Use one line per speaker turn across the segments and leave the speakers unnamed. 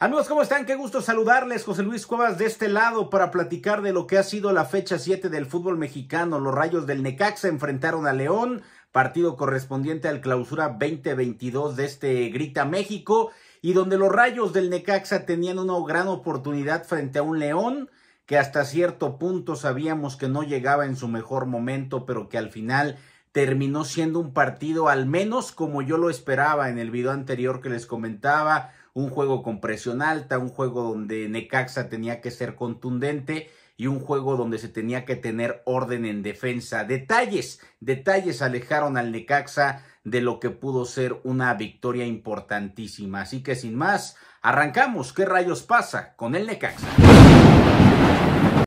Amigos, ¿cómo están? Qué gusto saludarles. José Luis Cuevas de este lado para platicar de lo que ha sido la fecha 7 del fútbol mexicano. Los rayos del Necaxa enfrentaron a León, partido correspondiente al clausura 2022 de este Grita México, y donde los rayos del Necaxa tenían una gran oportunidad frente a un León que hasta cierto punto sabíamos que no llegaba en su mejor momento, pero que al final terminó siendo un partido al menos como yo lo esperaba en el video anterior que les comentaba un juego con presión alta, un juego donde Necaxa tenía que ser contundente y un juego donde se tenía que tener orden en defensa. Detalles, detalles alejaron al Necaxa de lo que pudo ser una victoria importantísima. Así que sin más, arrancamos. ¿Qué rayos pasa con el Necaxa?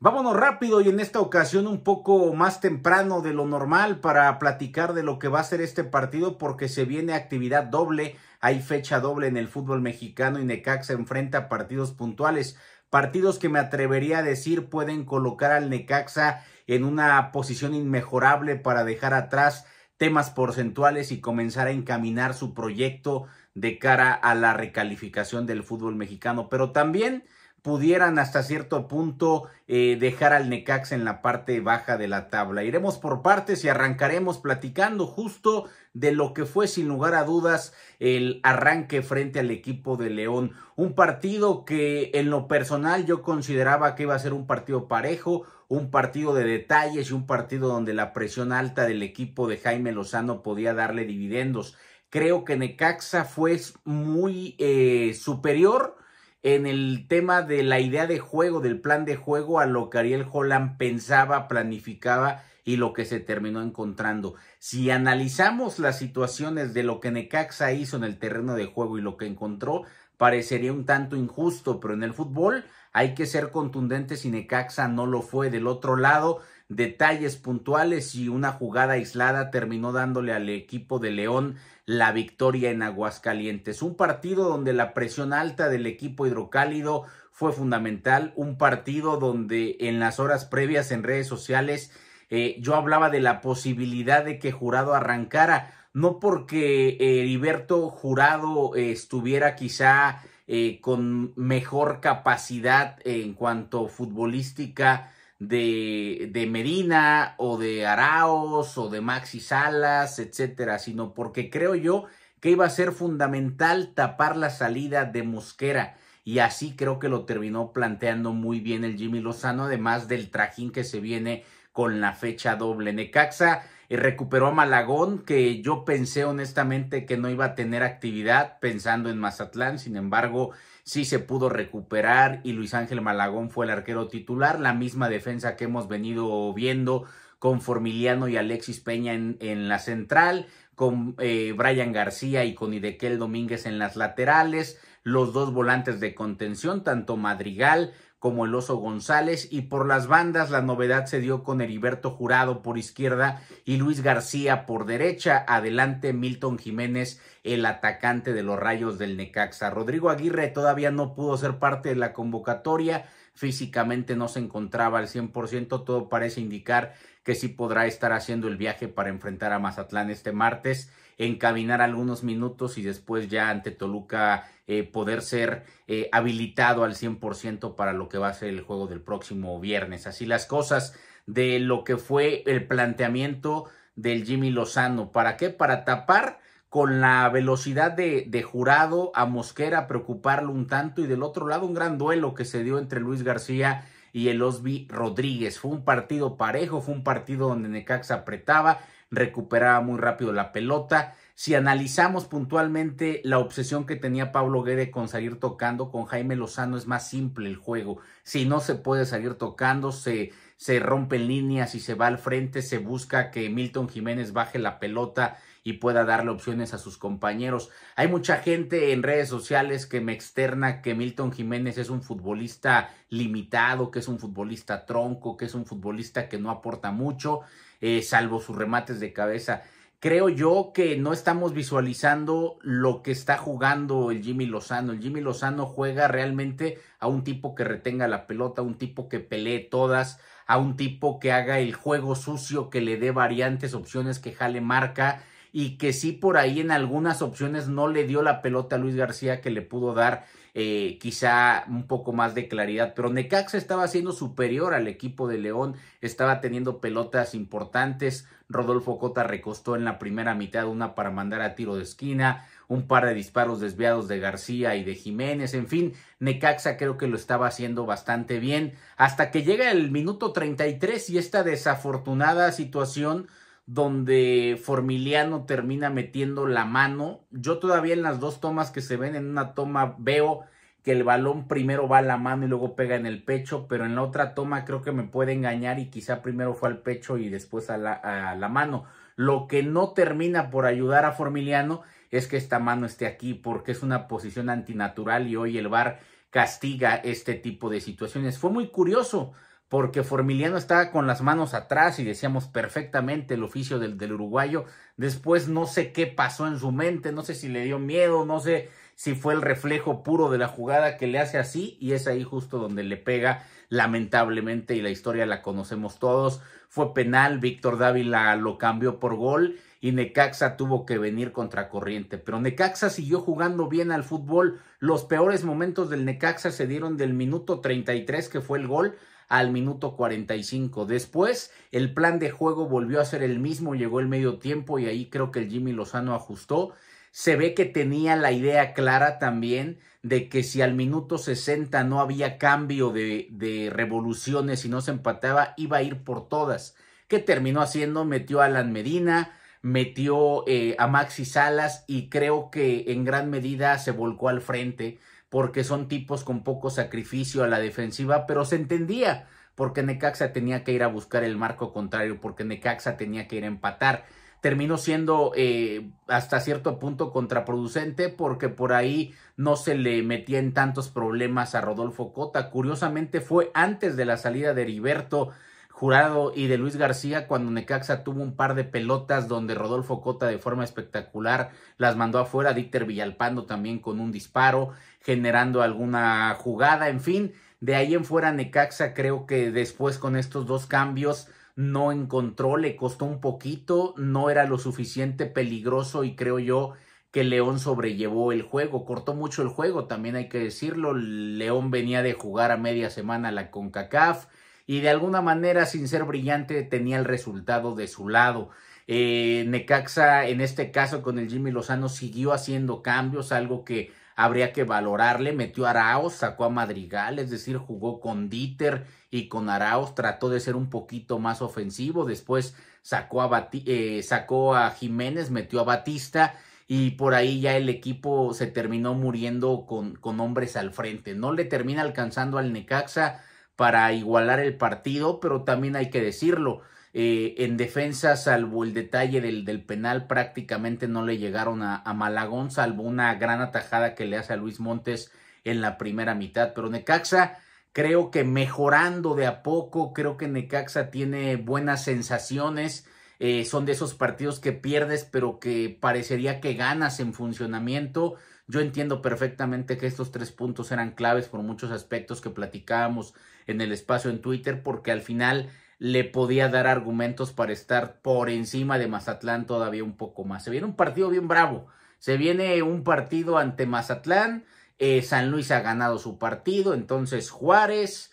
Vámonos rápido y en esta ocasión un poco más temprano de lo normal para platicar de lo que va a ser este partido porque se viene actividad doble hay fecha doble en el fútbol mexicano y Necaxa enfrenta partidos puntuales. Partidos que me atrevería a decir pueden colocar al Necaxa en una posición inmejorable para dejar atrás temas porcentuales y comenzar a encaminar su proyecto de cara a la recalificación del fútbol mexicano. Pero también pudieran hasta cierto punto eh, dejar al Necaxa en la parte baja de la tabla. Iremos por partes y arrancaremos platicando justo de lo que fue sin lugar a dudas el arranque frente al equipo de León. Un partido que en lo personal yo consideraba que iba a ser un partido parejo, un partido de detalles y un partido donde la presión alta del equipo de Jaime Lozano podía darle dividendos. Creo que Necaxa fue muy eh, superior en el tema de la idea de juego, del plan de juego, a lo que Ariel Holland pensaba, planificaba y lo que se terminó encontrando. Si analizamos las situaciones de lo que Necaxa hizo en el terreno de juego y lo que encontró, parecería un tanto injusto, pero en el fútbol hay que ser contundentes y Necaxa no lo fue. Del otro lado, detalles puntuales y una jugada aislada terminó dándole al equipo de León la victoria en Aguascalientes. Un partido donde la presión alta del equipo hidrocálido fue fundamental, un partido donde en las horas previas en redes sociales eh, yo hablaba de la posibilidad de que Jurado arrancara no porque eh, Heriberto Jurado eh, estuviera quizá eh, con mejor capacidad en cuanto futbolística de, de, Medina o de Araos o de Maxi Salas, etcétera, sino porque creo yo que iba a ser fundamental tapar la salida de Mosquera. Y así creo que lo terminó planteando muy bien el Jimmy Lozano, además del trajín que se viene con la fecha doble. Necaxa y recuperó a Malagón, que yo pensé honestamente que no iba a tener actividad pensando en Mazatlán, sin embargo, sí se pudo recuperar y Luis Ángel Malagón fue el arquero titular, la misma defensa que hemos venido viendo con Formiliano y Alexis Peña en, en la central, con eh, Brian García y con Idequel Domínguez en las laterales, los dos volantes de contención, tanto Madrigal como el Oso González y por las bandas la novedad se dio con Heriberto Jurado por izquierda y Luis García por derecha, adelante Milton Jiménez el atacante de los rayos del Necaxa. Rodrigo Aguirre todavía no pudo ser parte de la convocatoria, físicamente no se encontraba al 100%, todo parece indicar que sí podrá estar haciendo el viaje para enfrentar a Mazatlán este martes, encaminar algunos minutos y después ya ante Toluca eh, poder ser eh, habilitado al 100% para lo que va a ser el juego del próximo viernes. Así las cosas de lo que fue el planteamiento del Jimmy Lozano. ¿Para qué? Para tapar con la velocidad de, de, jurado a Mosquera preocuparlo un tanto y del otro lado un gran duelo que se dio entre Luis García y el Osby Rodríguez. Fue un partido parejo, fue un partido donde Necaxa apretaba, recuperaba muy rápido la pelota. Si analizamos puntualmente la obsesión que tenía Pablo Guede con salir tocando con Jaime Lozano, es más simple el juego. Si no se puede salir tocando, se, se rompen líneas y se va al frente, se busca que Milton Jiménez baje la pelota y pueda darle opciones a sus compañeros. Hay mucha gente en redes sociales que me externa que Milton Jiménez es un futbolista limitado, que es un futbolista tronco, que es un futbolista que no aporta mucho, eh, salvo sus remates de cabeza. Creo yo que no estamos visualizando lo que está jugando el Jimmy Lozano. El Jimmy Lozano juega realmente a un tipo que retenga la pelota, a un tipo que pelee todas, a un tipo que haga el juego sucio, que le dé variantes, opciones, que jale marca y que sí por ahí en algunas opciones no le dio la pelota a Luis García que le pudo dar eh, quizá un poco más de claridad, pero Necaxa estaba siendo superior al equipo de León, estaba teniendo pelotas importantes, Rodolfo Cota recostó en la primera mitad una para mandar a tiro de esquina, un par de disparos desviados de García y de Jiménez, en fin, Necaxa creo que lo estaba haciendo bastante bien, hasta que llega el minuto 33 y esta desafortunada situación donde Formiliano termina metiendo la mano. Yo todavía en las dos tomas que se ven, en una toma veo que el balón primero va a la mano y luego pega en el pecho, pero en la otra toma creo que me puede engañar y quizá primero fue al pecho y después a la, a la mano. Lo que no termina por ayudar a Formiliano es que esta mano esté aquí porque es una posición antinatural y hoy el VAR castiga este tipo de situaciones. Fue muy curioso porque Formiliano estaba con las manos atrás y decíamos perfectamente el oficio del, uruguayo. Después no sé qué pasó en su mente, no sé si le dio miedo, no sé si fue el reflejo puro de la jugada que le hace así y es ahí justo donde le pega lamentablemente y la historia la conocemos todos. Fue penal, Víctor Dávila lo cambió por gol y Necaxa tuvo que venir contra corriente, Pero Necaxa siguió jugando bien al fútbol. Los peores momentos del Necaxa se dieron del minuto 33 que fue el gol al minuto 45. Después, el plan de juego volvió a ser el mismo, llegó el medio tiempo y ahí creo que el Jimmy Lozano ajustó. Se ve que tenía la idea clara también de que si al minuto 60 no había cambio de, revoluciones y no se empataba, iba a ir por todas. ¿Qué terminó haciendo? Metió a Alan Medina, metió eh, a Maxi Salas y creo que en gran medida se volcó al frente porque son tipos con poco sacrificio a la defensiva, pero se entendía porque Necaxa tenía que ir a buscar el marco contrario, porque Necaxa tenía que ir a empatar. Terminó siendo eh, hasta cierto punto contraproducente porque por ahí no se le metía en tantos problemas a Rodolfo Cota. Curiosamente fue antes de la salida de Heriberto Jurado y de Luis García cuando Necaxa tuvo un par de pelotas donde Rodolfo Cota de forma espectacular las mandó afuera, Dícter Villalpando también con un disparo, generando alguna jugada, en fin, de ahí en fuera Necaxa creo que después con estos dos cambios no encontró, le costó un poquito, no era lo suficiente peligroso y creo yo que León sobrellevó el juego, cortó mucho el juego, también hay que decirlo, León venía de jugar a media semana la CONCACAF, y de alguna manera, sin ser brillante, tenía el resultado de su lado. Eh, Necaxa, en este caso con el Jimmy Lozano, siguió haciendo cambios, algo que habría que valorarle. Metió a Araos, sacó a Madrigal, es decir, jugó con Dieter y con Araos, trató de ser un poquito más ofensivo. Después sacó a, eh, sacó a Jiménez, metió a Batista y por ahí ya el equipo se terminó muriendo con, con hombres al frente. No le termina alcanzando al Necaxa para igualar el partido, pero también hay que decirlo, eh, en defensa, salvo el detalle del, penal, prácticamente no le llegaron a, Malagón, salvo una gran atajada que le hace a Luis Montes en la primera mitad. Pero Necaxa creo que mejorando de a poco, creo que Necaxa tiene buenas sensaciones. Eh, son de esos partidos que pierdes, pero que parecería que ganas en funcionamiento. Yo entiendo perfectamente que estos tres puntos eran claves por muchos aspectos que platicábamos en el espacio en Twitter porque al final le podía dar argumentos para estar por encima de Mazatlán todavía un poco más. Se viene un partido bien bravo. Se viene un partido ante Mazatlán. Eh, San Luis ha ganado su partido. Entonces Juárez,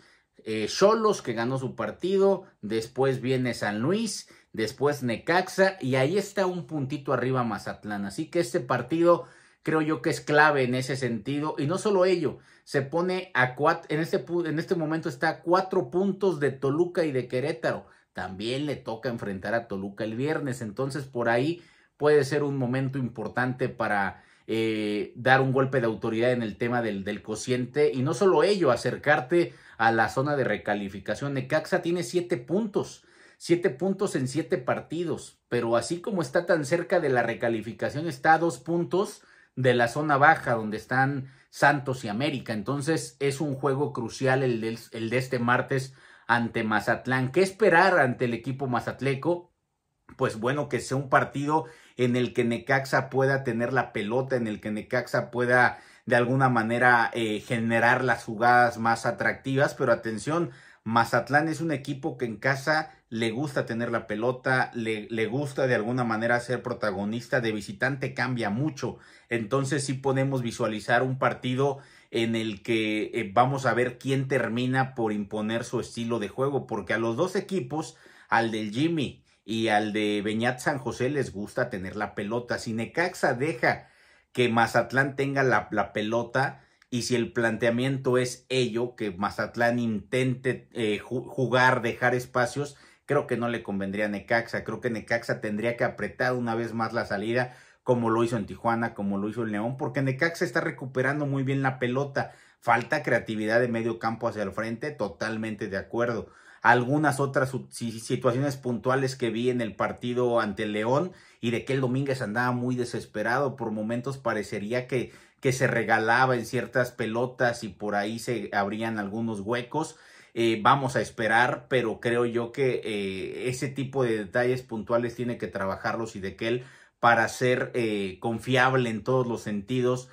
Solos eh, que ganó su partido. Después viene San Luis. Después Necaxa. Y ahí está un puntito arriba Mazatlán. Así que este partido creo yo que es clave en ese sentido. Y no solo ello, se pone a en este, en este momento está a cuatro puntos de Toluca y de Querétaro. También le toca enfrentar a Toluca el viernes, entonces por ahí puede ser un momento importante para eh, dar un golpe de autoridad en el tema del, del cociente. Y no solo ello, acercarte a la zona de recalificación. Necaxa tiene siete puntos siete puntos en siete partidos, pero así como está tan cerca de la recalificación, está a dos puntos de la zona baja donde están Santos y América. Entonces es un juego crucial el de, este martes ante Mazatlán. ¿Qué esperar ante el equipo mazatleco? Pues bueno, que sea un partido en el que Necaxa pueda tener la pelota, en el que Necaxa pueda de alguna manera eh, generar las jugadas más atractivas, pero atención, Mazatlán es un equipo que en casa le gusta tener la pelota, le, le, gusta de alguna manera ser protagonista, de visitante cambia mucho. Entonces sí podemos visualizar un partido en el que eh, vamos a ver quién termina por imponer su estilo de juego, porque a los dos equipos, al del Jimmy y al de Beñat San José, les gusta tener la pelota. Si Necaxa deja que Mazatlán tenga la, pelota, y si el planteamiento es ello, que Mazatlán intente eh, jugar, dejar espacios, Creo que no le convendría a Necaxa. Creo que Necaxa tendría que apretar una vez más la salida, como lo hizo en Tijuana, como lo hizo el León, porque Necaxa está recuperando muy bien la pelota. Falta creatividad de medio campo hacia el frente, totalmente de acuerdo. Algunas otras situaciones puntuales que vi en el partido ante el León y de que el Domínguez andaba muy desesperado. Por momentos parecería que, que se regalaba en ciertas pelotas y por ahí se abrían algunos huecos. Eh, vamos a esperar, pero creo yo que eh, ese tipo de detalles puntuales tiene que trabajarlos y de que él para ser eh, confiable en todos los sentidos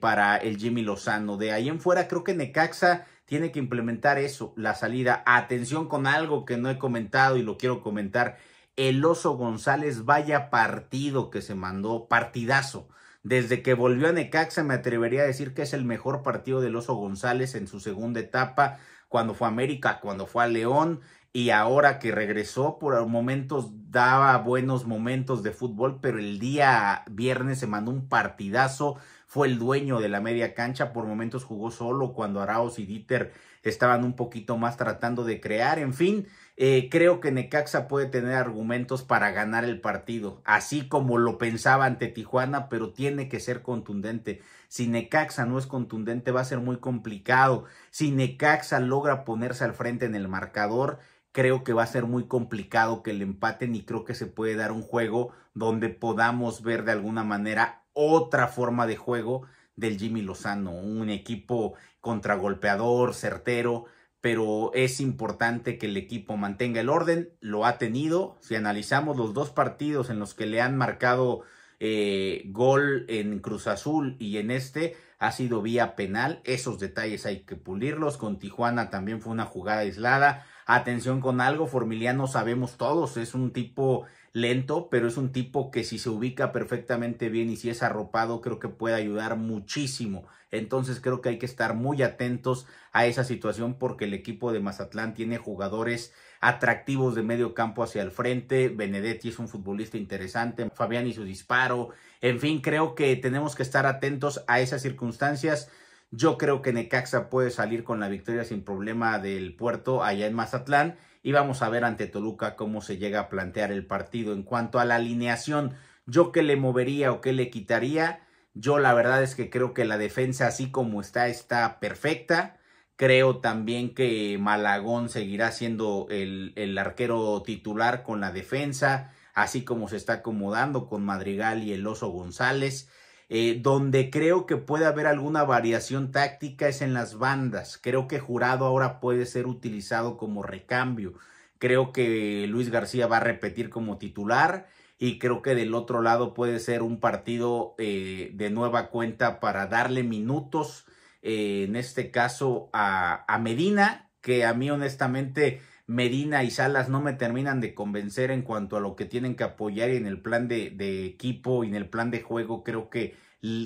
para el Jimmy Lozano. De ahí en fuera creo que Necaxa tiene que implementar eso, la salida. Atención con algo que no he comentado y lo quiero comentar. El oso González, vaya partido que se mandó, partidazo. Desde que volvió a Necaxa me atrevería a decir que es el mejor partido del Oso González en su segunda etapa cuando fue a América, cuando fue a León y ahora que regresó por momentos daba buenos momentos de fútbol, pero el día viernes se mandó un partidazo, fue el dueño de la media cancha, por momentos jugó solo cuando Araos y Dieter estaban un poquito más tratando de crear, en fin, eh, creo que Necaxa puede tener argumentos para ganar el partido, así como lo pensaba ante Tijuana, pero tiene que ser contundente. Si Necaxa no es contundente va a ser muy complicado. Si Necaxa logra ponerse al frente en el marcador, creo que va a ser muy complicado que le empaten y creo que se puede dar un juego donde podamos ver de alguna manera otra forma de juego del Jimmy Lozano, un equipo contragolpeador, certero, pero es importante que el equipo mantenga el orden, lo ha tenido, si analizamos los dos partidos en los que le han marcado eh, gol en Cruz Azul y en este, ha sido vía penal, esos detalles hay que pulirlos, con Tijuana también fue una jugada aislada, atención con algo, Formiliano sabemos todos, es un tipo lento, pero es un tipo que si se ubica perfectamente bien y si es arropado, creo que puede ayudar muchísimo. Entonces creo que hay que estar muy atentos a esa situación porque el equipo de Mazatlán tiene jugadores atractivos de medio campo hacia el frente. Benedetti es un futbolista interesante, Fabián y su disparo. En fin, creo que tenemos que estar atentos a esas circunstancias. Yo creo que Necaxa puede salir con la victoria sin problema del puerto allá en Mazatlán y vamos a ver ante Toluca cómo se llega a plantear el partido. En cuanto a la alineación, yo qué le movería o qué le quitaría, yo la verdad es que creo que la defensa así como está está perfecta. Creo también que Malagón seguirá siendo el, el arquero titular con la defensa, así como se está acomodando con Madrigal y el Oso González. Eh, donde creo que puede haber alguna variación táctica es en las bandas. Creo que Jurado ahora puede ser utilizado como recambio. Creo que Luis García va a repetir como titular y creo que del otro lado puede ser un partido eh, de nueva cuenta para darle minutos, eh, en este caso a, a Medina, que a mí honestamente Medina y Salas no me terminan de convencer en cuanto a lo que tienen que apoyar en el plan de, equipo y en el plan de juego. Creo que,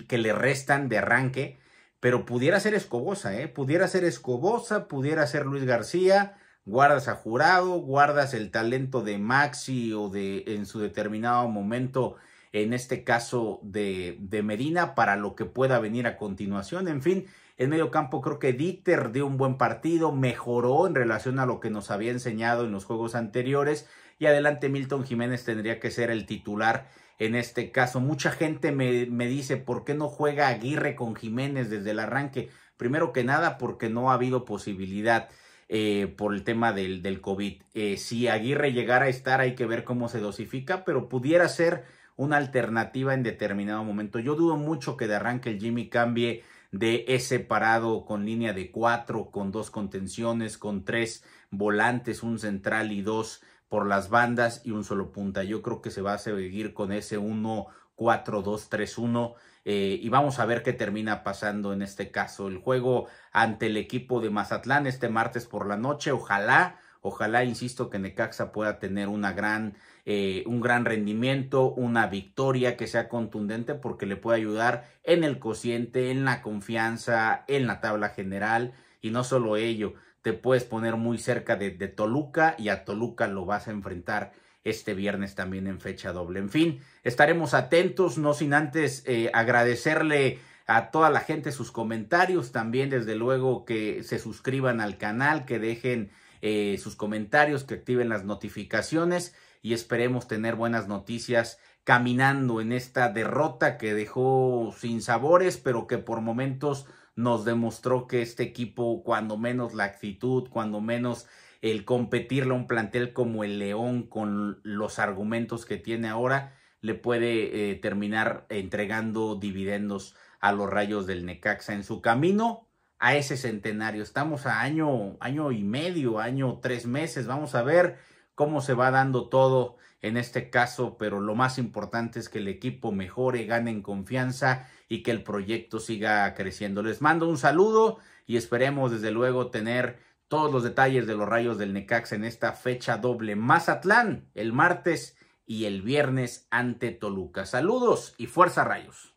que le restan de arranque. Pero pudiera ser Escobosa, ¿eh? Pudiera ser Escobosa, pudiera ser Luis García. Guardas a jurado, guardas el talento de Maxi o de en su determinado momento en este caso de, de, Medina, para lo que pueda venir a continuación. En fin, en medio campo creo que Dieter dio un buen partido, mejoró en relación a lo que nos había enseñado en los juegos anteriores y adelante Milton Jiménez tendría que ser el titular en este caso. Mucha gente me, me, dice, ¿por qué no juega Aguirre con Jiménez desde el arranque? Primero que nada, porque no ha habido posibilidad eh, por el tema del, del COVID. Eh, si Aguirre llegara a estar, hay que ver cómo se dosifica, pero pudiera ser una alternativa en determinado momento. Yo dudo mucho que de arranque el Jimmy cambie de ese parado con línea de cuatro, con dos contenciones, con tres volantes, un central y dos por las bandas y un solo punta. Yo creo que se va a seguir con ese 1-4-2-3-1 eh, y vamos a ver qué termina pasando en este caso. El juego ante el equipo de Mazatlán este martes por la noche, ojalá Ojalá, insisto, que Necaxa pueda tener una gran, eh, un gran rendimiento, una victoria que sea contundente porque le puede ayudar en el cociente, en la confianza, en la tabla general y no solo ello, te puedes poner muy cerca de, Toluca y a Toluca lo vas a enfrentar este viernes también en fecha doble. En fin, estaremos atentos, no sin antes eh, agradecerle a toda la gente sus comentarios, también desde luego que se suscriban al canal, que dejen eh, sus comentarios, que activen las notificaciones y esperemos tener buenas noticias caminando en esta derrota que dejó sin sabores, pero que por momentos nos demostró que este equipo, cuando menos la actitud, cuando menos el competirle a un plantel como el León con los argumentos que tiene ahora, le puede eh, terminar entregando dividendos a los rayos del Necaxa en su camino a ese centenario. Estamos a año, año y medio, año tres meses. Vamos a ver cómo se va dando todo en este caso, pero lo más importante es que el equipo mejore, gane confianza y que el proyecto siga creciendo. Les mando un saludo y esperemos desde luego tener todos los detalles de los rayos del Necax en esta fecha doble Mazatlán el martes y el viernes ante Toluca. Saludos y fuerza rayos.